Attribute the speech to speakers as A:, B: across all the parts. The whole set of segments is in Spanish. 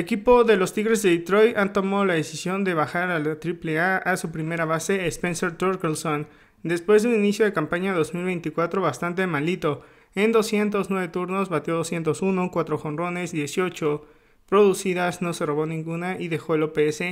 A: El equipo de los Tigres de Detroit han tomado la decisión de bajar a la AAA a su primera base Spencer Torkelson después de un inicio de campaña 2024 bastante malito. En 209 turnos batió 201, 4 jonrones, 18 producidas, no se robó ninguna y dejó el OPS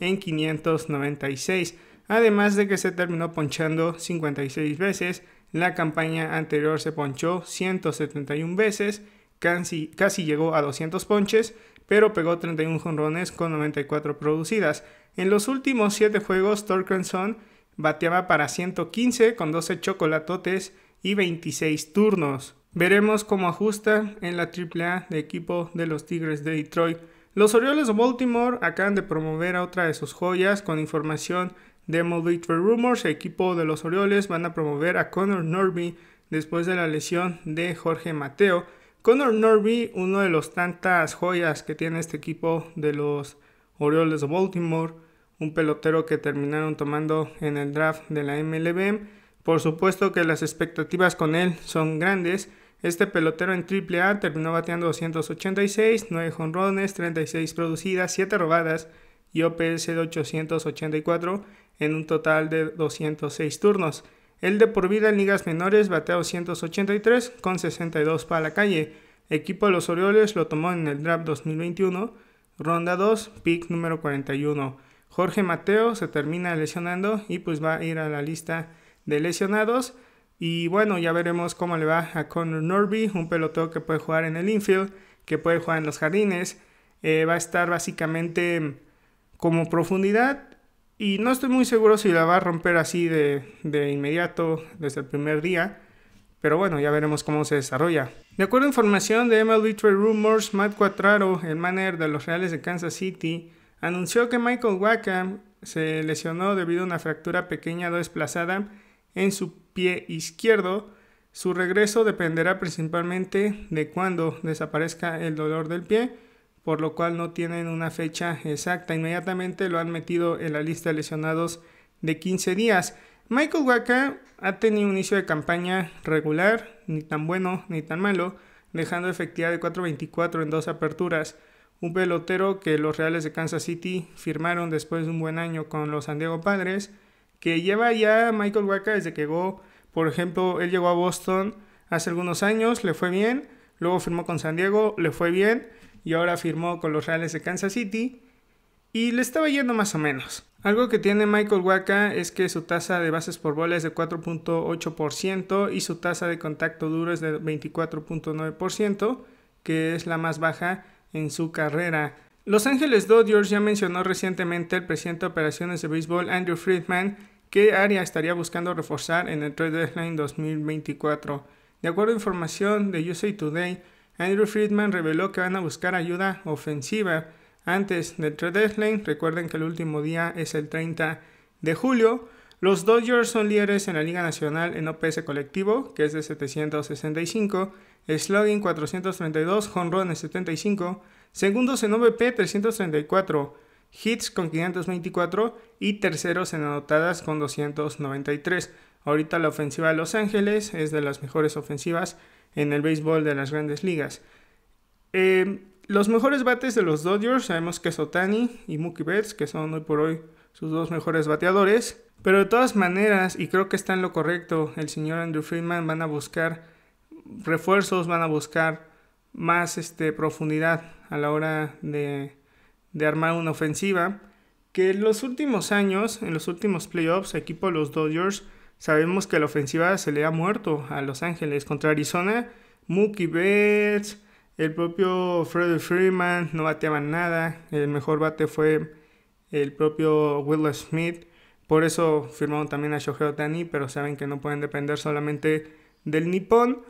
A: en 596. Además de que se terminó ponchando 56 veces, la campaña anterior se ponchó 171 veces, casi llegó a 200 ponches pero pegó 31 jonrones con 94 producidas. En los últimos 7 juegos, Torkenson bateaba para 115 con 12 chocolatotes y 26 turnos. Veremos cómo ajusta en la AAA de equipo de los Tigres de Detroit. Los Orioles de Baltimore acaban de promover a otra de sus joyas con información de Trade Rumors. El equipo de los Orioles van a promover a Connor Norby después de la lesión de Jorge Mateo. Connor Norby, uno de los tantas joyas que tiene este equipo de los Orioles de Baltimore, un pelotero que terminaron tomando en el draft de la MLB. Por supuesto que las expectativas con él son grandes. Este pelotero en AAA terminó bateando 286, 9 jonrones, 36 producidas, 7 robadas y OPS de 884 en un total de 206 turnos. El de por vida en ligas menores batea 283 con 62 para la calle. Equipo de los Orioles lo tomó en el draft 2021, ronda 2, pick número 41. Jorge Mateo se termina lesionando y pues va a ir a la lista de lesionados. Y bueno, ya veremos cómo le va a Connor Norby, un peloteo que puede jugar en el infield, que puede jugar en los jardines. Eh, va a estar básicamente mm, como profundidad y no estoy muy seguro si la va a romper así de, inmediato, desde el primer día. Pero bueno, ya veremos cómo se desarrolla. De acuerdo a información de MLB Trade Rumors, Matt Cuatraro, el manager de los Reales de Kansas City, anunció que Michael Wackham se lesionó debido a una fractura pequeña desplazada en su pie izquierdo. Su regreso dependerá principalmente de cuándo desaparezca el dolor del pie por lo cual no tienen una fecha exacta. Inmediatamente lo han metido en la lista de lesionados de 15 días. Michael Waka ha tenido un inicio de campaña regular, ni tan bueno ni tan malo, dejando efectividad de 4.24 en dos aperturas. Un pelotero que los Reales de Kansas City firmaron después de un buen año con los San Diego Padres, que lleva ya Michael Waka desde que llegó, por ejemplo, él llegó a Boston hace algunos años, le fue bien, luego firmó con San Diego, le fue bien, y ahora firmó con los Reales de Kansas City y le estaba yendo más o menos. Algo que tiene Michael Waka es que su tasa de bases por bola es de 4.8% y su tasa de contacto duro es de 24.9%, que es la más baja en su carrera. Los Ángeles Dodgers ya mencionó recientemente el presidente de operaciones de béisbol Andrew Friedman qué área estaría buscando reforzar en el trade deadline 2024. De acuerdo a información de USA Today, Andrew Friedman reveló que van a buscar ayuda ofensiva antes del trade deadline. Recuerden que el último día es el 30 de julio. Los Dodgers son líderes en la Liga Nacional en OPS colectivo, que es de 765, slugging 432, jonrones 75, segundos en OVP 334, hits con 524 y terceros en anotadas con 293. Ahorita la ofensiva de Los Ángeles es de las mejores ofensivas en el béisbol de las grandes ligas. Eh, los mejores bates de los Dodgers sabemos que es y Mookie Betts, que son hoy por hoy sus dos mejores bateadores. Pero de todas maneras, y creo que está en lo correcto, el señor Andrew Freeman van a buscar refuerzos, van a buscar más este, profundidad a la hora de, de armar una ofensiva. Que en los últimos años, en los últimos playoffs, equipo de los Dodgers Sabemos que la ofensiva se le ha muerto a Los Ángeles contra Arizona. Mookie Betts, el propio Freddy Freeman no bateaban nada. El mejor bate fue el propio Will Smith. Por eso firmaron también a Shohei Otani, pero saben que no pueden depender solamente del nipón.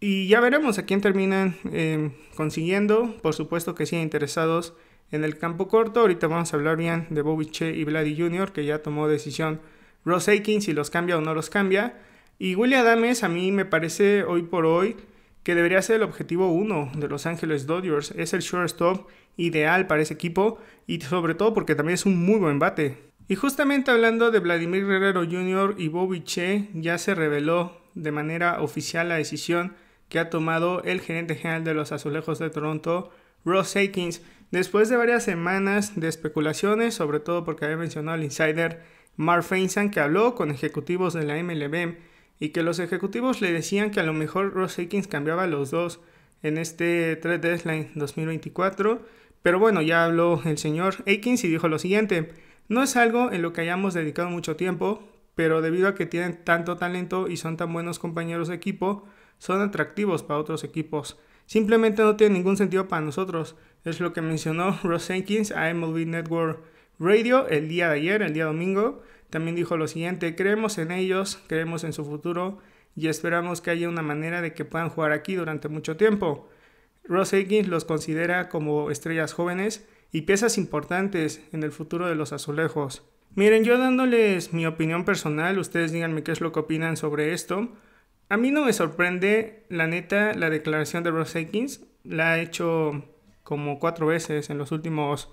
A: Y ya veremos a quién terminan em, consiguiendo. Por supuesto que siguen interesados en el campo corto. Ahorita vamos a hablar bien de Bobby Che y Vladdy Jr., que ya tomó decisión Ross Aikins si los cambia o no los cambia. Y william Adams a mí me parece hoy por hoy que debería ser el objetivo uno de Los Ángeles Dodgers. Es el shortstop ideal para ese equipo y sobre todo porque también es un muy buen bate. Y justamente hablando de Vladimir Guerrero Jr. y Bobby Che, ya se reveló de manera oficial la decisión que ha tomado el gerente general de los Azulejos de Toronto, Ross Aikins. Después de varias semanas de especulaciones, sobre todo porque había mencionado al insider Mark Feinstein que habló con ejecutivos de la MLB y que los ejecutivos le decían que a lo mejor Ross Higgins cambiaba a los dos en este 3 Deadline 2024. Pero bueno, ya habló el señor Aikins y dijo lo siguiente. No es algo en lo que hayamos dedicado mucho tiempo, pero debido a que tienen tanto talento y son tan buenos compañeros de equipo, son atractivos para otros equipos simplemente no tiene ningún sentido para nosotros. Es lo que mencionó Ross Jenkins a MLB Network Radio el día de ayer, el día domingo. También dijo lo siguiente, creemos en ellos, creemos en su futuro y esperamos que haya una manera de que puedan jugar aquí durante mucho tiempo. Ross Jenkins los considera como estrellas jóvenes y piezas importantes en el futuro de los azulejos. Miren, yo dándoles mi opinión personal, ustedes díganme qué es lo que opinan sobre esto. A mí no me sorprende, la neta, la declaración de Ross Jenkins, La ha hecho como cuatro veces en los últimos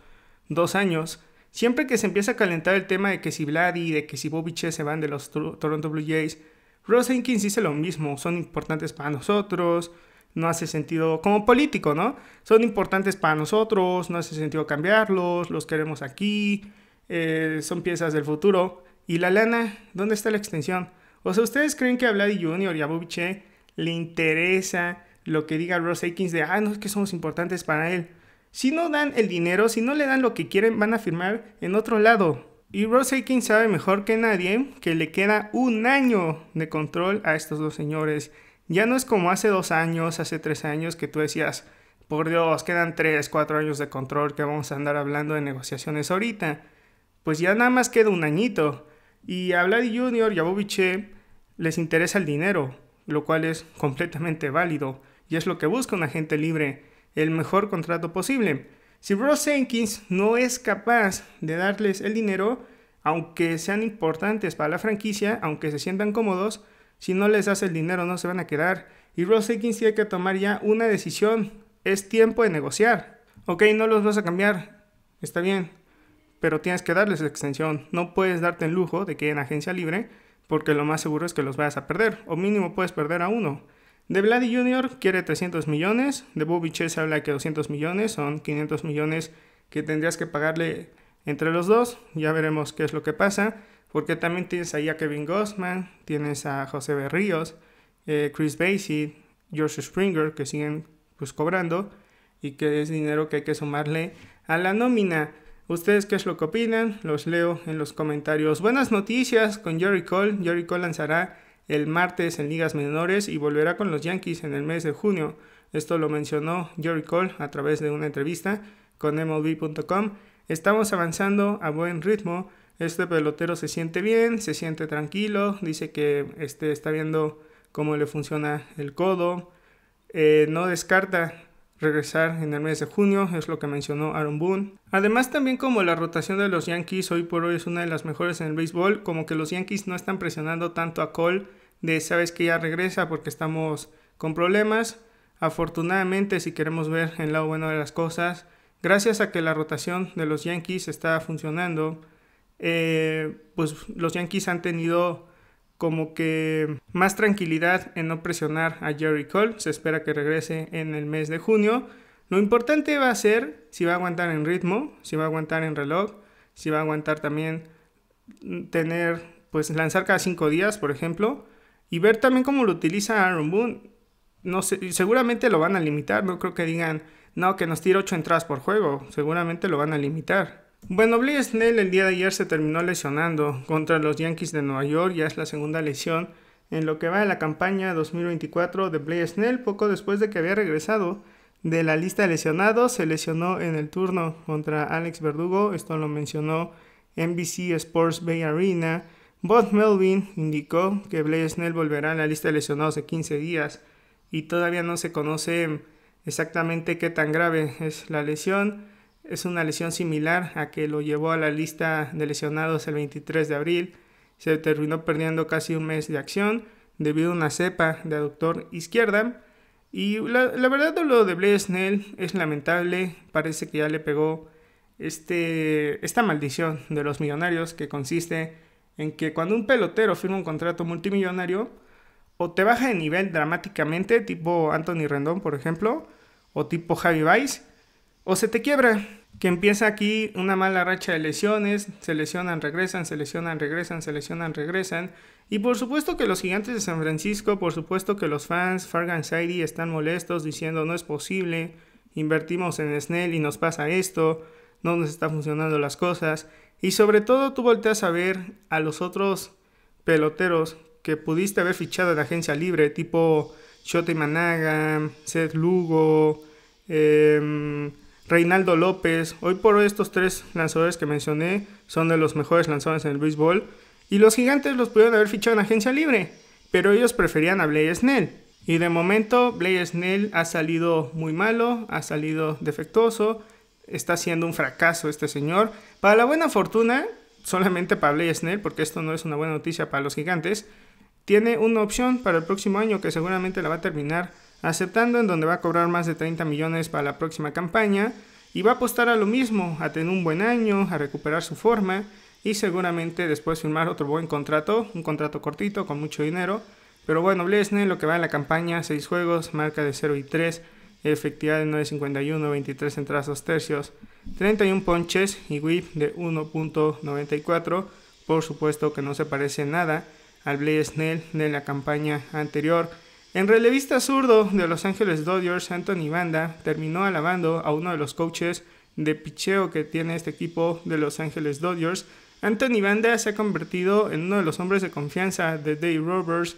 A: dos años. Siempre que se empieza a calentar el tema de que si y de que si Chess se van de los Toronto Blue Jays, Ross Jenkins dice lo mismo. Son importantes para nosotros no hace sentido, como político, ¿no? Son importantes para nosotros, no hace sentido cambiarlos, los queremos aquí, eh, son piezas del futuro. ¿Y la lana? ¿Dónde está la extensión? O sea, ¿ustedes creen que a Vladi Jr. y a Bobiche le interesa lo que diga Ross Akins de, ah, no, es que somos importantes para él? Si no dan el dinero, si no le dan lo que quieren, van a firmar en otro lado. Y Ross Akins sabe mejor que nadie que le queda un año de control a estos dos señores. Ya no es como hace dos años, hace tres años que tú decías, por Dios, quedan tres, cuatro años de control que vamos a andar hablando de negociaciones ahorita. Pues ya nada más queda un añito. Y a Vladi Jr. y a les interesa el dinero, lo cual es completamente válido y es lo que busca un agente libre, el mejor contrato posible. Si Ross Jenkins no es capaz de darles el dinero, aunque sean importantes para la franquicia, aunque se sientan cómodos, si no les hace el dinero no se van a quedar. Y Ross Jenkins tiene que tomar ya una decisión. Es tiempo de negociar. Ok, no los vas a cambiar. Está bien. Pero tienes que darles la extensión. No puedes darte el lujo de que en agencia libre porque lo más seguro es que los vayas a perder, o mínimo puedes perder a uno. De Vladi Jr. quiere 300 millones, de Bobby Chess se habla que 200 millones, son 500 millones que tendrías que pagarle entre los dos, ya veremos qué es lo que pasa, porque también tienes ahí a Kevin Gossman, tienes a José Berríos, eh, Chris Basie, George Springer, que siguen pues cobrando, y que es dinero que hay que sumarle a la nómina. ¿Ustedes qué es lo que opinan? Los leo en los comentarios. Buenas noticias con Jerry Cole. Jerry Cole lanzará el martes en ligas menores y volverá con los Yankees en el mes de junio. Esto lo mencionó Jerry Cole a través de una entrevista con MLB.com. Estamos avanzando a buen ritmo. Este pelotero se siente bien, se siente tranquilo. Dice que este, está viendo cómo le funciona el codo. Eh, no descarta regresar en el mes de junio, es lo que mencionó Aaron Boone. Además también como la rotación de los Yankees hoy por hoy es una de las mejores en el béisbol, como que los Yankees no están presionando tanto a Cole de sabes que ya regresa porque estamos con problemas. Afortunadamente, si queremos ver el lado bueno de las cosas, gracias a que la rotación de los Yankees está funcionando, eh, pues los Yankees han tenido como que más tranquilidad en no presionar a Jerry Cole. Se espera que regrese en el mes de junio. Lo importante va a ser si va a aguantar en ritmo, si va a aguantar en reloj, si va a aguantar también mm, tener, pues lanzar cada cinco días, por ejemplo, y ver también cómo lo utiliza Aaron Boone. No sé, seguramente lo van a limitar, no creo que digan, no, que nos tire ocho entradas por juego, seguramente lo van a limitar. Bueno, Blake Snell el día de ayer se terminó lesionando contra los Yankees de Nueva York, ya es la segunda lesión en lo que va de la campaña 2024 de Blake Snell, poco después de que había regresado de la lista de lesionados, se lesionó en el turno contra Alex Verdugo, esto lo mencionó NBC Sports Bay Arena. Bob Melvin indicó que Blake Snell volverá a la lista de lesionados de 15 días y todavía no se conoce exactamente qué tan grave es la lesión. Es una lesión similar a que lo llevó a la lista de lesionados el 23 de abril. Se terminó perdiendo casi un mes de acción debido a una cepa de aductor izquierda. Y la, verdad de lo de Blaise es lamentable. Parece que ya le pegó este, esta maldición de los millonarios que consiste en que cuando un pelotero firma un contrato multimillonario, o te baja de nivel dramáticamente, tipo Anthony Rendón, por ejemplo, o tipo Javi Weiss, o se te quiebra. Que empieza aquí una mala racha de lesiones, se lesionan, regresan, se lesionan, regresan, se lesionan, regresan. Y por supuesto que los gigantes de San Francisco, por supuesto que los fans Fargan están molestos diciendo no es posible, invertimos en Snell y nos pasa esto, no nos están funcionando las cosas. Y sobre todo tú volteas a ver a los otros peloteros que pudiste haber fichado en la agencia libre, tipo Shote Managa, Seth Lugo, eh, Reinaldo López. Hoy por hoy estos tres lanzadores que mencioné son de los mejores lanzadores en el béisbol. Y los gigantes los pudieron haber fichado en agencia libre, pero ellos preferían a Blaise Snell. Y de momento Blaise Snell ha salido muy malo, ha salido defectuoso, está siendo un fracaso este señor. Para la buena fortuna, solamente para Blaise Snell, porque esto no es una buena noticia para los gigantes, tiene una opción para el próximo año que seguramente la va a terminar aceptando en donde va a cobrar más de 30 millones para la próxima campaña y va a apostar a lo mismo, a tener un buen año, a recuperar su forma y seguramente después firmar otro buen contrato, un contrato cortito con mucho dinero. Pero bueno, Blesne lo que va en la campaña, 6 juegos, marca de 0 y 3, efectividad de 9.51, 23 entradas, tercios, 31 ponches y whip de 1.94. Por supuesto que no se parece nada al Blaze Snell de la campaña anterior. En relevista zurdo de Los Ángeles Dodgers, Anthony Banda terminó alabando a uno de los coaches de picheo que tiene este equipo de Los Ángeles Dodgers. Anthony Banda se ha convertido en uno de los hombres de confianza de day Roberts.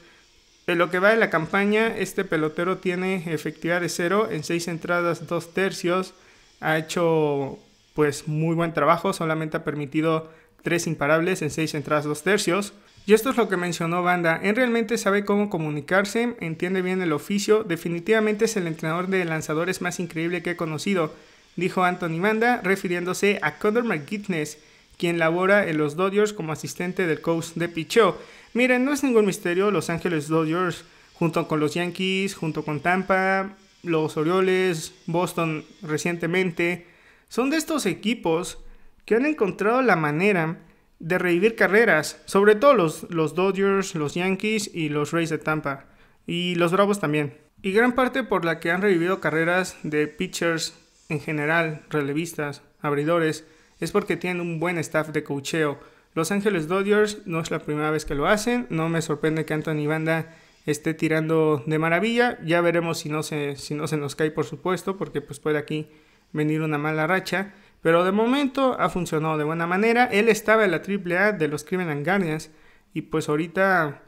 A: En lo que va de la campaña, este pelotero tiene efectividad de cero en seis entradas, dos tercios. Ha hecho pues muy buen trabajo, solamente ha permitido tres imparables en seis entradas, dos tercios. Y esto es lo que mencionó Banda. Él realmente sabe cómo comunicarse, entiende bien el oficio, definitivamente es el entrenador de lanzadores más increíble que he conocido, dijo Anthony Banda, refiriéndose a Connor McGuinness, quien labora en los Dodgers como asistente del coach de Pichó. Miren, no es ningún misterio, Los Ángeles Dodgers, junto con los Yankees, junto con Tampa, los Orioles, Boston recientemente, son de estos equipos que han encontrado la manera de revivir carreras, sobre todo los, los Dodgers, los Yankees y los Rays de Tampa, y los Bravos también. Y gran parte por la que han revivido carreras de pitchers en general, relevistas, abridores, es porque tienen un buen staff de cocheo. Los Ángeles Dodgers no es la primera vez que lo hacen, no me sorprende que Anthony Banda esté tirando de maravilla, ya veremos si no se, si no se nos cae por supuesto, porque pues puede aquí venir una mala racha. Pero de momento ha funcionado de buena manera. Él estaba en la AAA de los Criminal Guardians y pues ahorita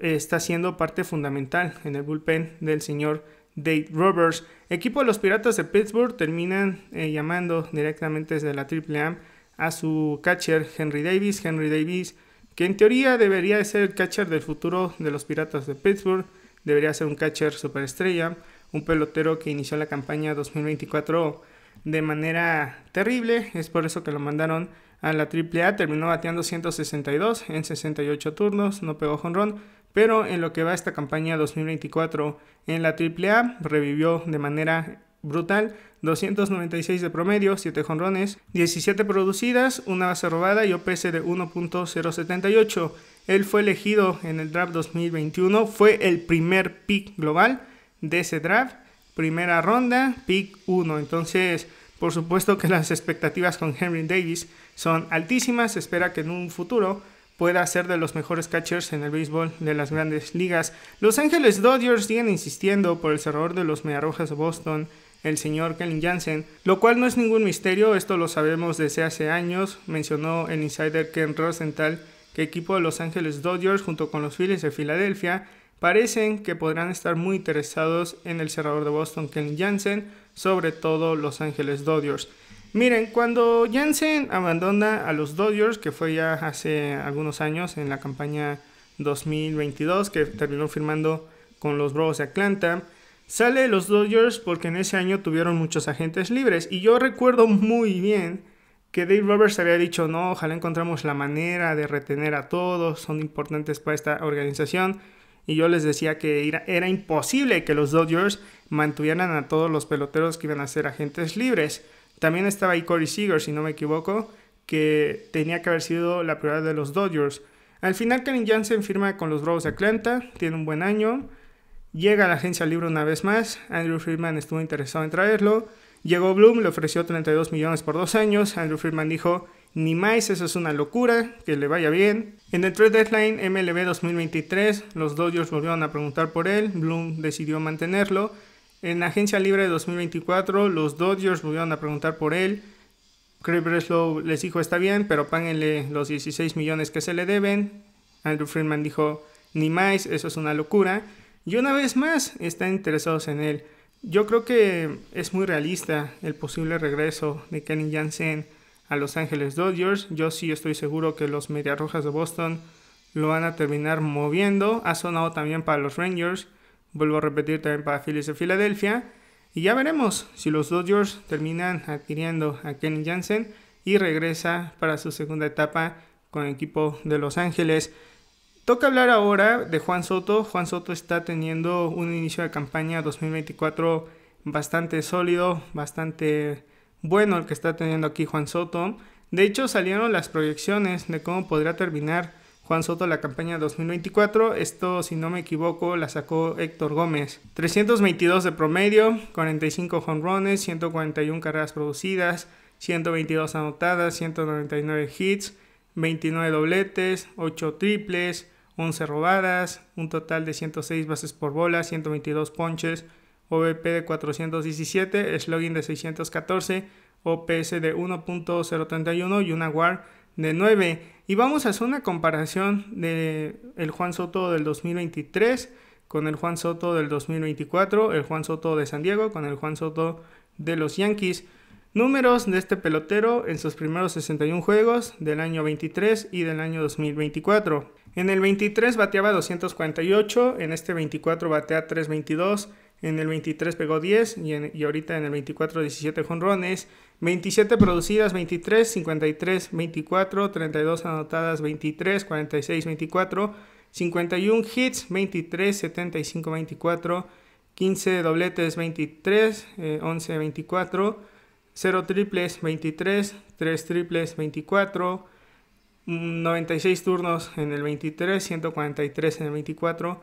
A: eh, está siendo parte fundamental en el bullpen del señor Dave Roberts. Equipo de los Piratas de Pittsburgh terminan eh, llamando directamente desde la AAA a su catcher Henry Davis. Henry Davis, que en teoría debería ser el catcher del futuro de los Piratas de Pittsburgh, debería ser un catcher superestrella, un pelotero que inició la campaña 2024 de manera terrible. Es por eso que lo mandaron a la AAA. Terminó bateando 162 en 68 turnos, no pegó jonrón. Pero en lo que va esta campaña 2024 en la AAA, revivió de manera brutal. 296 de promedio, 7 jonrones, 17 producidas, una base robada y OPS de 1.078. Él fue elegido en el draft 2021, fue el primer pick global de ese draft primera ronda, pick 1. Entonces, por supuesto que las expectativas con Henry Davis son altísimas. Se espera que en un futuro pueda ser de los mejores catchers en el béisbol de las grandes ligas. Los Ángeles Dodgers siguen insistiendo por el cerrador de los Mediarrojas de Boston, el señor Kellen Jansen, lo cual no es ningún misterio, esto lo sabemos desde hace años, mencionó el insider Ken Rosenthal que equipo de Los Ángeles Dodgers junto con los Phillies de Filadelfia parecen que podrán estar muy interesados en el cerrador de Boston, Ken Jansen, sobre todo Los Ángeles Dodgers. Miren, cuando Jansen abandona a los Dodgers, que fue ya hace algunos años en la campaña 2022, que terminó firmando con los Bravos de Atlanta, sale los Dodgers porque en ese año tuvieron muchos agentes libres. Y yo recuerdo muy bien que Dave Roberts había dicho, no, ojalá encontramos la manera de retener a todos, son importantes para esta organización y yo les decía que era, imposible que los Dodgers mantuvieran a todos los peloteros que iban a ser agentes libres. También estaba ahí Corey Seager, si no me equivoco, que tenía que haber sido la prioridad de los Dodgers. Al final, Karen Jansen firma con los bros de Atlanta, tiene un buen año, llega a la agencia libre una vez más, Andrew Friedman estuvo interesado en traerlo, llegó Bloom, le ofreció 32 millones por dos años, Andrew Friedman dijo ni más, eso es una locura, que le vaya bien. En el trade deadline MLB 2023, los Dodgers volvieron a preguntar por él, Bloom decidió mantenerlo. En la agencia libre 2024, los Dodgers volvieron a preguntar por él. Craig Breslow les dijo está bien, pero páguenle los 16 millones que se le deben. Andrew Friedman dijo ni más, eso es una locura. Y una vez más están interesados en él. Yo creo que es muy realista el posible regreso de Kenny Jansen los Ángeles Dodgers. Yo sí estoy seguro que los Medias Rojas de Boston lo van a terminar moviendo. Ha sonado también para los Rangers. Vuelvo a repetir también para Phillies de Filadelfia. Y ya veremos si los Dodgers terminan adquiriendo a Kenny Jansen y regresa para su segunda etapa con el equipo de Los Ángeles. Toca hablar ahora de Juan Soto. Juan Soto está teniendo un inicio de campaña 2024 bastante sólido, bastante bueno el que está teniendo aquí Juan Soto. De hecho, salieron las proyecciones de cómo podrá terminar Juan Soto la campaña 2024. Esto, si no me equivoco, la sacó Héctor Gómez. 322 de promedio, 45 home runs, 141 carreras producidas, 122 anotadas, 199 hits, 29 dobletes, 8 triples, 11 robadas, un total de 106 bases por bola, 122 ponches, OVP de 417, Slogin de 614, OPS de 1.031 y una WAR de 9. Y vamos a hacer una comparación de el Juan Soto del 2023 con el Juan Soto del 2024, el Juan Soto de San Diego con el Juan Soto de los Yankees. Números de este pelotero en sus primeros 61 juegos del año 23 y del año 2024. En el 23 bateaba 248, en este 24 batea 322, en el 23 pegó 10 y, ahorita en el 24 17 jonrones, 27 producidas, 23, 53, 24, 32 anotadas, 23, 46, 24, 51 hits, 23, 75, 24, 15 dobletes, 23, 11, 24, 0 triples, 23, 3 triples, 24, 96 mm, turnos en el 23, 143 en el 24,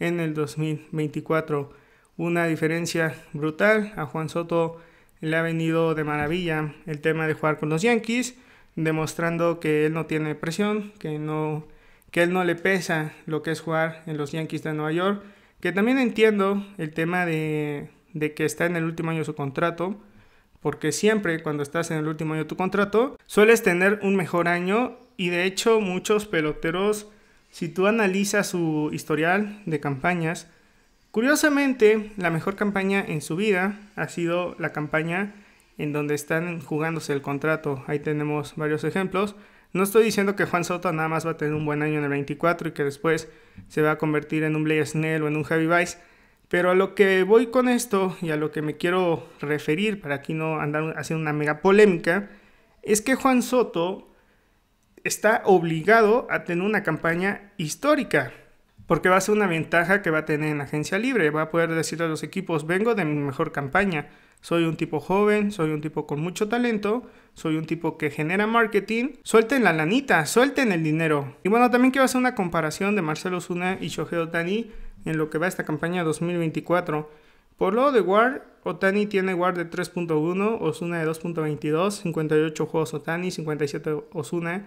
A: en el 2024. Una diferencia brutal. A Juan Soto le ha venido de maravilla el tema de jugar con los Yankees, demostrando que él no tiene presión, que no que él no le pesa lo que es jugar en los Yankees de Nueva York, que también entiendo el tema de, de que está en el último año de su contrato, porque siempre cuando estás en el último año de tu contrato sueles tener un mejor año y de hecho muchos peloteros si tú analizas su historial de campañas, curiosamente la mejor campaña en su vida ha sido la campaña en donde están jugándose el contrato. Ahí tenemos varios ejemplos. No estoy diciendo que Juan Soto nada más va a tener un buen año en el 24 y que después se va a convertir en un Blaze Snell o en un Javi Vice, pero a lo que voy con esto y a lo que me quiero referir para aquí no andar haciendo una mega polémica es que Juan Soto está obligado a tener una campaña histórica, porque va a ser una ventaja que va a tener en agencia libre, va a poder decirle a los equipos, vengo de mi mejor campaña, soy un tipo joven, soy un tipo con mucho talento, soy un tipo que genera marketing, suelten la lanita, suelten el dinero. Y bueno, también quiero hacer una comparación de Marcelo Osuna y Shohei Otani en lo que va esta campaña 2024. Por lo de War, Otani tiene War de 3.1, Osuna de 2.22, 58 juegos Otani, 57 Osuna,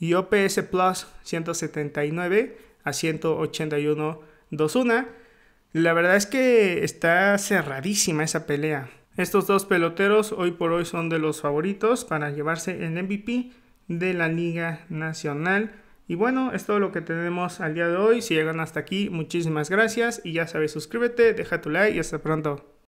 A: y OPS Plus 179 a 181 21 La verdad es que está cerradísima esa pelea. Estos dos peloteros hoy por hoy son de los favoritos para llevarse el MVP de la Liga Nacional. Y bueno, es todo lo que tenemos al día de hoy. Si llegan hasta aquí, muchísimas gracias. Y ya sabes, suscríbete, deja tu like y hasta pronto.